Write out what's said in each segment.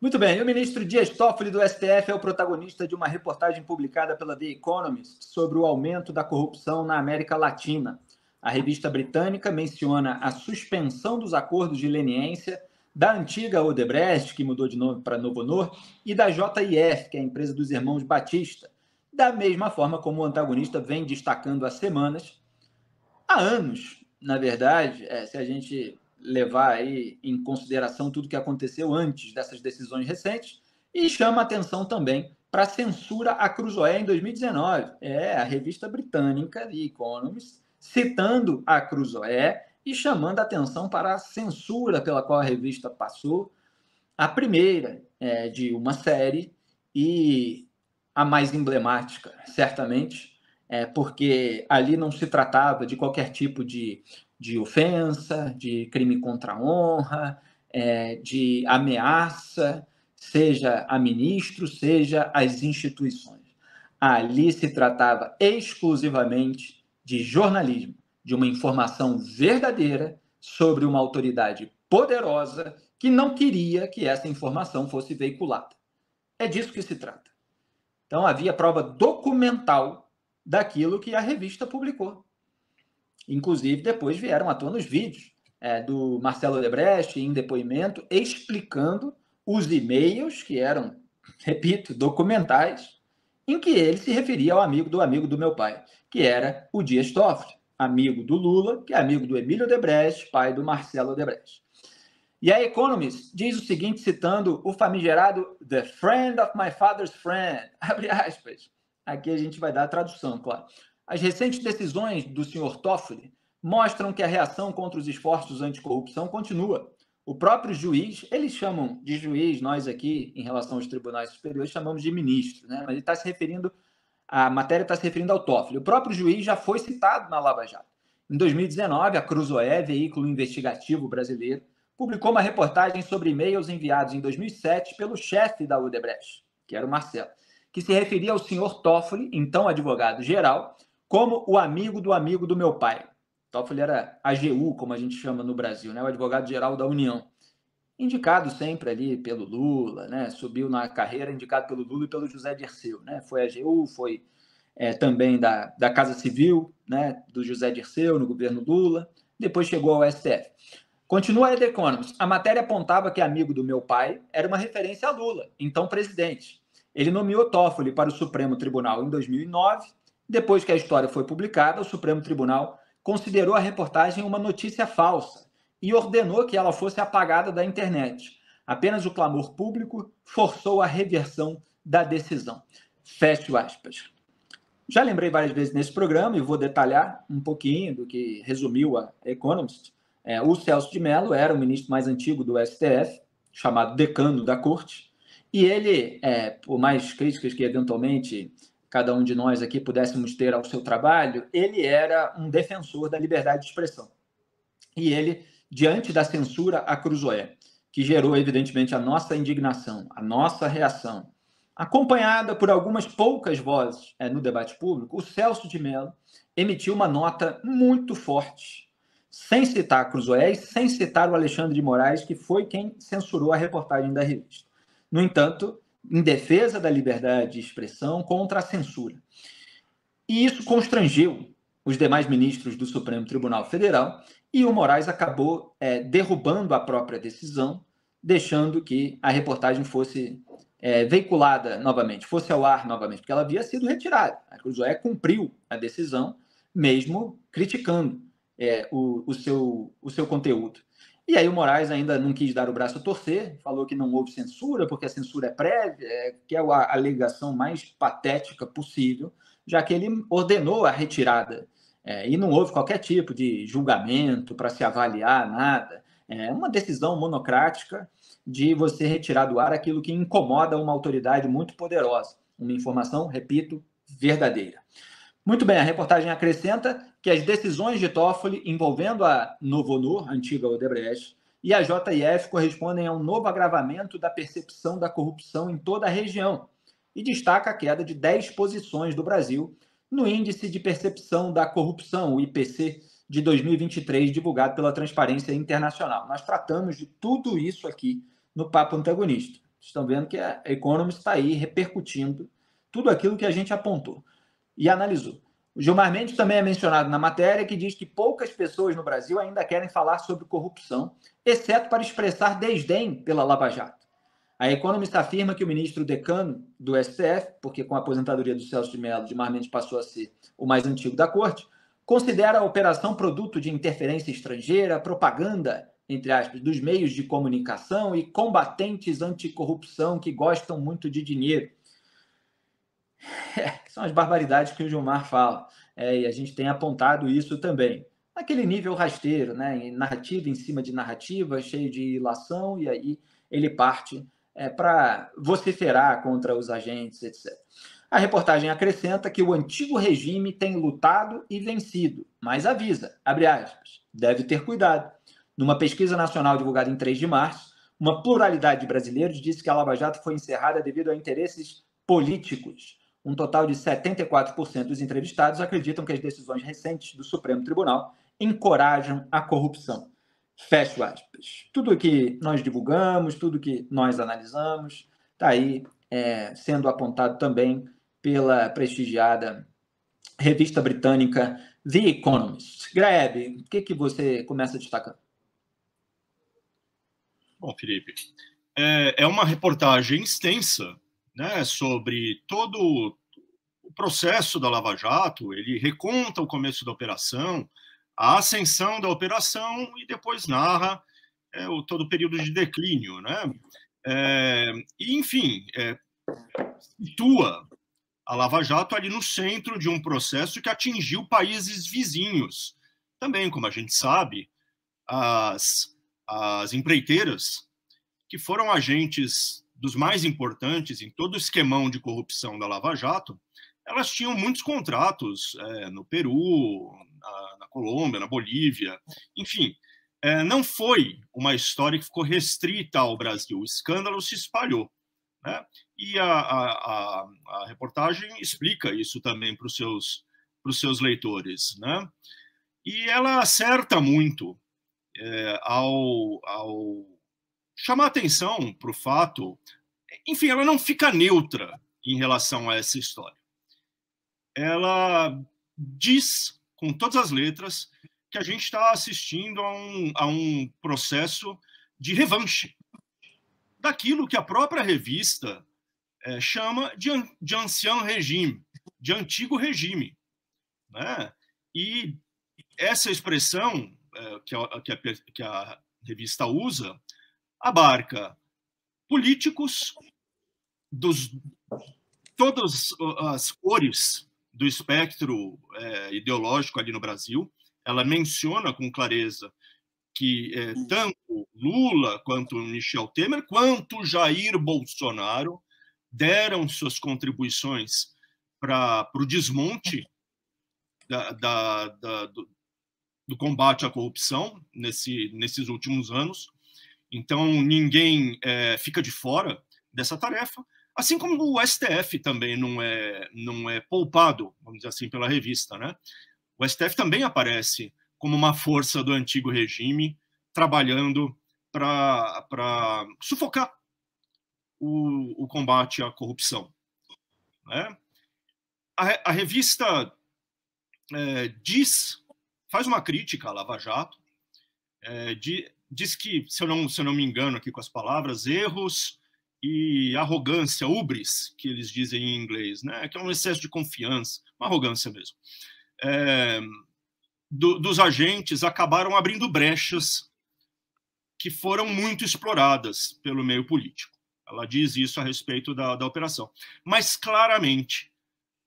Muito bem, o ministro Dias Toffoli do STF é o protagonista de uma reportagem publicada pela The Economist sobre o aumento da corrupção na América Latina. A revista britânica menciona a suspensão dos acordos de leniência da antiga Odebrecht, que mudou de nome para Novonor, e da JIF, que é a empresa dos irmãos Batista. Da mesma forma como o antagonista vem destacando há semanas, há anos, na verdade, é, se a gente levar aí em consideração tudo que aconteceu antes dessas decisões recentes e chama atenção também para a censura a Cruzoé em 2019. É, a revista britânica The Economist citando a Cruzoé e chamando atenção para a censura pela qual a revista passou, a primeira é, de uma série e a mais emblemática, certamente, é, porque ali não se tratava de qualquer tipo de, de ofensa, de crime contra a honra, é, de ameaça, seja a ministro, seja às instituições. Ali se tratava exclusivamente de jornalismo, de uma informação verdadeira sobre uma autoridade poderosa que não queria que essa informação fosse veiculada. É disso que se trata. Então havia prova documental daquilo que a revista publicou. Inclusive, depois vieram à tona os vídeos é, do Marcelo Debrecht em depoimento explicando os e-mails que eram, repito, documentais, em que ele se referia ao amigo do amigo do meu pai, que era o Dias Toffoli, amigo do Lula, que é amigo do Emílio Debrecht, pai do Marcelo Debrecht. E a Economist diz o seguinte, citando o famigerado The Friend of My Father's Friend, abre aspas, Aqui a gente vai dar a tradução, claro. As recentes decisões do senhor Toffoli mostram que a reação contra os esforços anticorrupção continua. O próprio juiz, eles chamam de juiz, nós aqui, em relação aos tribunais superiores, chamamos de ministro, né? mas ele está se referindo, a matéria está se referindo ao Toffoli. O próprio juiz já foi citado na Lava Jato. Em 2019, a Cruzoé, veículo investigativo brasileiro, publicou uma reportagem sobre e-mails enviados em 2007 pelo chefe da Udebrecht, que era o Marcelo que se referia ao senhor Toffoli, então advogado-geral, como o amigo do amigo do meu pai. Toffoli era AGU, como a gente chama no Brasil, né? o advogado-geral da União. Indicado sempre ali pelo Lula, né? subiu na carreira, indicado pelo Lula e pelo José Dirceu. Né? Foi AGU, foi é, também da, da Casa Civil, né? do José Dirceu, no governo Lula. Depois chegou ao STF. Continua a The Economist. A matéria apontava que amigo do meu pai era uma referência a Lula, então presidente. Ele nomeou Toffoli para o Supremo Tribunal em 2009. Depois que a história foi publicada, o Supremo Tribunal considerou a reportagem uma notícia falsa e ordenou que ela fosse apagada da internet. Apenas o clamor público forçou a reversão da decisão. Fecho aspas. Já lembrei várias vezes nesse programa e vou detalhar um pouquinho do que resumiu a Economist. É, o Celso de Mello era o ministro mais antigo do STF, chamado decano da corte. E ele, é, por mais críticas que eventualmente cada um de nós aqui pudéssemos ter ao seu trabalho, ele era um defensor da liberdade de expressão. E ele, diante da censura a Cruzoé, que gerou evidentemente a nossa indignação, a nossa reação, acompanhada por algumas poucas vozes é, no debate público, o Celso de Mello emitiu uma nota muito forte, sem citar a Cruzoé e sem citar o Alexandre de Moraes, que foi quem censurou a reportagem da revista no entanto, em defesa da liberdade de expressão contra a censura. E isso constrangeu os demais ministros do Supremo Tribunal Federal e o Moraes acabou é, derrubando a própria decisão, deixando que a reportagem fosse é, veiculada novamente, fosse ao ar novamente, porque ela havia sido retirada. A Cruzoé cumpriu a decisão, mesmo criticando é, o, o, seu, o seu conteúdo. E aí o Moraes ainda não quis dar o braço a torcer, falou que não houve censura, porque a censura é prévia, é, que é a alegação mais patética possível, já que ele ordenou a retirada. É, e não houve qualquer tipo de julgamento para se avaliar nada. É uma decisão monocrática de você retirar do ar aquilo que incomoda uma autoridade muito poderosa. Uma informação, repito, verdadeira. Muito bem, a reportagem acrescenta que as decisões de Toffoli envolvendo a Novonor, antiga Odebrecht, e a JIF correspondem a um novo agravamento da percepção da corrupção em toda a região e destaca a queda de 10 posições do Brasil no Índice de Percepção da Corrupção, o IPC, de 2023, divulgado pela Transparência Internacional. Nós tratamos de tudo isso aqui no Papo Antagonista. Vocês estão vendo que a Economist está aí repercutindo tudo aquilo que a gente apontou e analisou. O Gilmar Mendes também é mencionado na matéria, que diz que poucas pessoas no Brasil ainda querem falar sobre corrupção, exceto para expressar desdém pela Lava Jato. A Economist afirma que o ministro decano do STF, porque com a aposentadoria do Celso de Mello, Gilmar Mendes passou a ser o mais antigo da corte, considera a operação produto de interferência estrangeira, propaganda, entre aspas, dos meios de comunicação e combatentes anticorrupção que gostam muito de dinheiro. É, são as barbaridades que o Gilmar fala. É, e a gente tem apontado isso também. Naquele nível rasteiro, né? narrativa em cima de narrativa, cheio de ilação, e aí ele parte é, para vociferar contra os agentes, etc. A reportagem acrescenta que o antigo regime tem lutado e vencido, mas avisa, abre aspas, deve ter cuidado. Numa pesquisa nacional divulgada em 3 de março, uma pluralidade de brasileiros disse que a Lava Jato foi encerrada devido a interesses políticos. Um total de 74% dos entrevistados acreditam que as decisões recentes do Supremo Tribunal encorajam a corrupção. Fecho aspas. Tudo que nós divulgamos, tudo que nós analisamos, está aí é, sendo apontado também pela prestigiada revista britânica The Economist. Graeb, o que, que você começa destacando? Bom, Felipe, é, é uma reportagem extensa né, sobre todo o processo da Lava Jato, ele reconta o começo da operação, a ascensão da operação e depois narra é, o, todo o período de declínio. Né? É, e, enfim, é, situa a Lava Jato ali no centro de um processo que atingiu países vizinhos. Também, como a gente sabe, as, as empreiteiras que foram agentes dos mais importantes em todo o esquemão de corrupção da Lava Jato, elas tinham muitos contratos é, no Peru, na, na, Colômbia, na Bolívia, enfim. É, não foi uma história que ficou restrita ao Brasil. O escândalo se espalhou. Né? E a, a, a, a reportagem explica isso também para os seus, seus leitores. Né? E ela acerta muito é, ao, ao chamar atenção para o fato, enfim, ela não fica neutra em relação a essa história. Ela diz, com todas as letras, que a gente está assistindo a um, a um processo de revanche daquilo que a própria revista é, chama de, de ancião regime, de antigo regime. Né? E essa expressão é, que, a, que, a, que a revista usa abarca políticos dos todas as cores do espectro é, ideológico ali no Brasil. Ela menciona com clareza que é, tanto Lula quanto Michel Temer, quanto Jair Bolsonaro deram suas contribuições para o desmonte da, da, da, do, do combate à corrupção nesse, nesses últimos anos. Então, ninguém é, fica de fora dessa tarefa, assim como o STF também não é, não é poupado, vamos dizer assim, pela revista. Né? O STF também aparece como uma força do antigo regime, trabalhando para sufocar o, o, combate à corrupção. Né? A, a, revista é, diz, faz uma crítica à Lava Jato, é, de, diz que, se eu, não, se eu não me engano aqui com as palavras, erros e arrogância, ubris, que eles dizem em inglês, né? que é um excesso de confiança, uma arrogância mesmo, é, do, dos agentes acabaram abrindo brechas que foram muito exploradas pelo meio político. Ela diz isso a respeito da, da operação. Mas, claramente,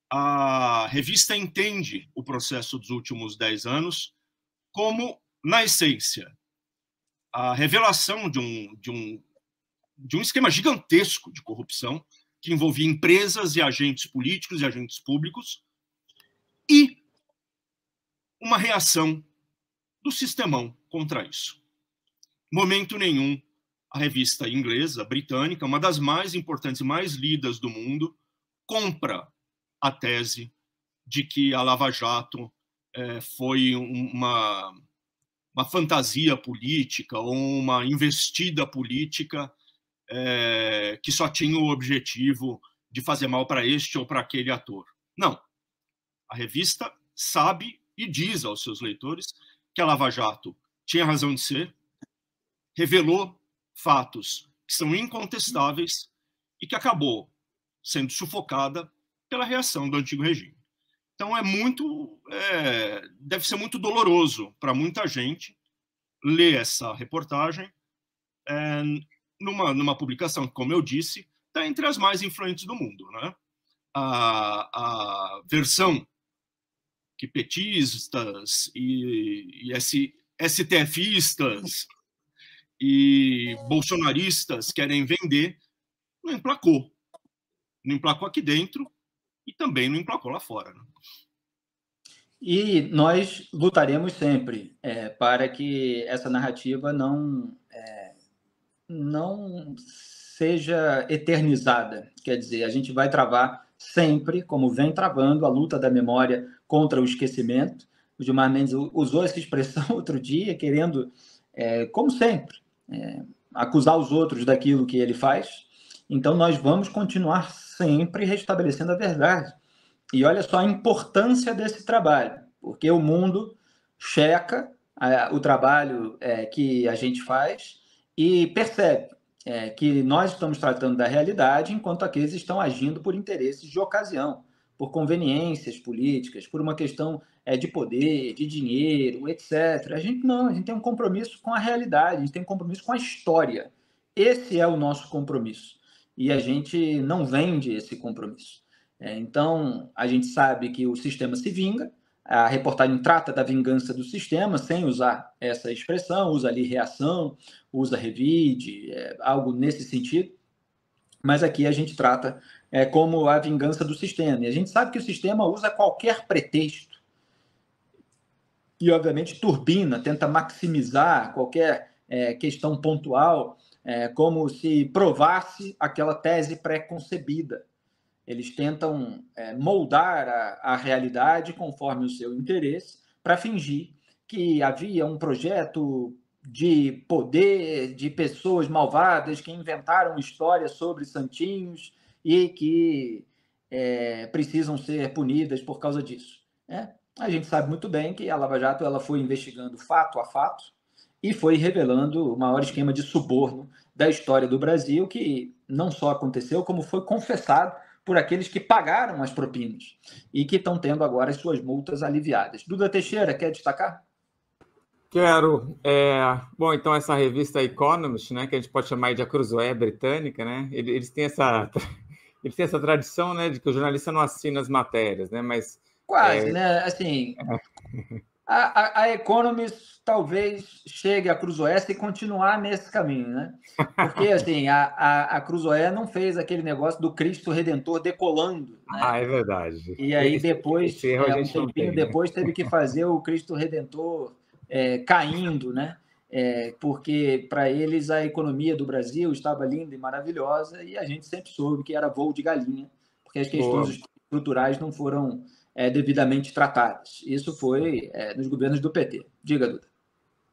a revista entende o processo dos últimos dez anos como, na essência, a revelação de um, de um, de um esquema gigantesco de corrupção que envolvia empresas e agentes políticos e agentes públicos e uma reação do sistemão contra isso. Momento nenhum, a revista inglesa, britânica, uma das mais importantes e mais lidas do mundo, compra a tese de que a Lava Jato é, foi uma uma fantasia política ou uma investida política é, que só tinha o objetivo de fazer mal para este ou para aquele ator. Não. A revista sabe e diz aos seus leitores que a Lava Jato tinha razão de ser, revelou fatos que são incontestáveis e que acabou sendo sufocada pela reação do antigo regime. Então é muito, é, deve ser muito doloroso para muita gente ler essa reportagem é, numa, numa publicação que, como eu disse, está entre as mais influentes do mundo. Né? A, a versão que petistas e, e S, STFistas e bolsonaristas querem vender não emplacou. Não emplacou aqui dentro, e também não emplacou lá fora. Né? E nós lutaremos sempre é, para que essa narrativa não, é, não seja eternizada. Quer dizer, a gente vai travar sempre, como vem travando, a luta da memória contra o esquecimento. O Gilmar Mendes usou essa expressão outro dia, querendo, é, como sempre, é, acusar os outros daquilo que ele faz. Então, nós vamos continuar sempre restabelecendo a verdade. E olha só a importância desse trabalho, porque o mundo checa é, o trabalho é, que a gente faz e percebe é, que nós estamos tratando da realidade enquanto aqueles estão agindo por interesses de ocasião, por conveniências políticas, por uma questão de poder, de dinheiro, etc. A gente não, a gente tem um compromisso com a realidade, a gente tem um compromisso com a história. Esse é o nosso compromisso e a gente não vende esse compromisso. É, então, a gente sabe que o sistema se vinga, a reportagem trata da vingança do sistema sem usar essa expressão, usa ali reação, usa revide, é, algo nesse sentido. Mas aqui a gente trata é, como a vingança do sistema. E a gente sabe que o sistema usa qualquer pretexto. E, obviamente, turbina, tenta maximizar qualquer é, questão pontual é como se provasse aquela tese pré-concebida. Eles tentam é, moldar a, a realidade conforme o seu interesse para fingir que havia um projeto de poder, de pessoas malvadas que inventaram histórias sobre santinhos e que é, precisam ser punidas por causa disso. Né? A gente sabe muito bem que a Lava Jato ela foi investigando fato a fato, e foi revelando o maior esquema de suborno da história do Brasil, que não só aconteceu, como foi confessado por aqueles que pagaram as propinas e que estão tendo agora as suas multas aliviadas. Duda Teixeira, quer destacar? Quero. É... Bom, então essa revista Economist, né, que a gente pode chamar de a Cruzoé britânica, né, eles têm essa eles têm essa tradição, né, de que o jornalista não assina as matérias, né, mas quase, é... né, assim, é. a, a, a Economist talvez chegue à Cruz Oeste e continuar nesse caminho, né? Porque, assim, a, a, a Cruz Oeste não fez aquele negócio do Cristo Redentor decolando. Né? Ah, é verdade. E aí esse, depois, esse é, um tempinho tem, né? depois, teve que fazer o Cristo Redentor é, caindo, né? É, porque para eles a economia do Brasil estava linda e maravilhosa e a gente sempre soube que era voo de galinha, porque as questões Boa. estruturais não foram é, devidamente tratadas. Isso foi é, nos governos do PT. Diga, Duda.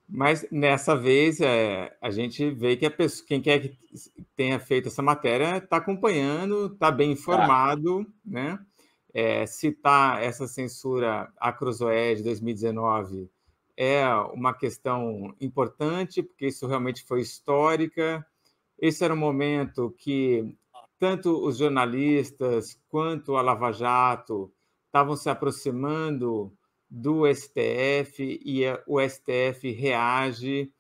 Mas nessa vez é, a gente vê que a pessoa, quem quer que tenha feito essa matéria está acompanhando, está bem tá. informado, né? É, citar essa censura à Cruzoé de 2019 é uma questão importante, porque isso realmente foi histórica. Esse era um momento que tanto os jornalistas quanto a Lava Jato estavam se aproximando do STF e o STF reage,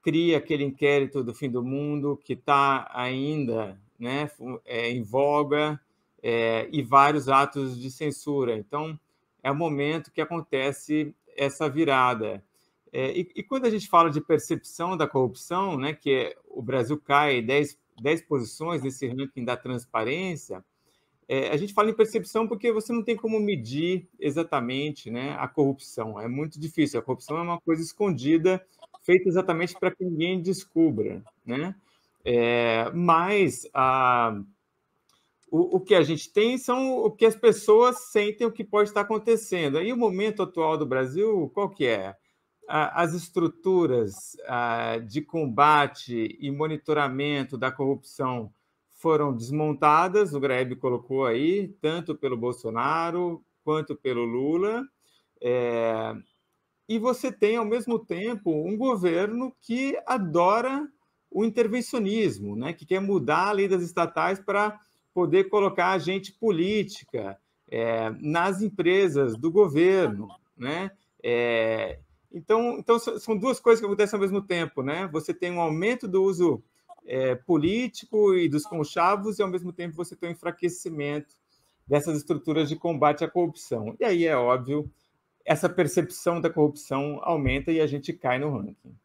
cria aquele inquérito do fim do mundo que está ainda né, é, em voga é, e vários atos de censura. Então, é o momento que acontece essa virada. É, e, e, quando a gente fala de percepção da corrupção, né, que é, o Brasil cai 10 posições nesse ranking da transparência, é, a gente fala em percepção porque você não tem como medir exatamente né, a corrupção. É muito difícil. A corrupção é uma coisa escondida, feita exatamente para que ninguém descubra. Né? É, mas a, ah, o, o, que a gente tem são o que as pessoas sentem, o que pode estar acontecendo. E o momento atual do Brasil, qual que é? as estruturas ah, de combate e monitoramento da corrupção foram desmontadas, o Greb colocou aí, tanto pelo Bolsonaro quanto pelo Lula. É... E você tem, ao mesmo tempo, um governo que adora o intervencionismo, né? que quer mudar a lei das estatais para poder colocar a gente política é, nas empresas do governo. Né? É, então, então, são duas coisas que acontecem ao mesmo tempo. Né? Você tem um aumento do uso é, político e dos conchavos, e ao mesmo tempo você tem um enfraquecimento dessas estruturas de combate à corrupção. E aí é óbvio, essa percepção da corrupção aumenta e a gente cai no ranking.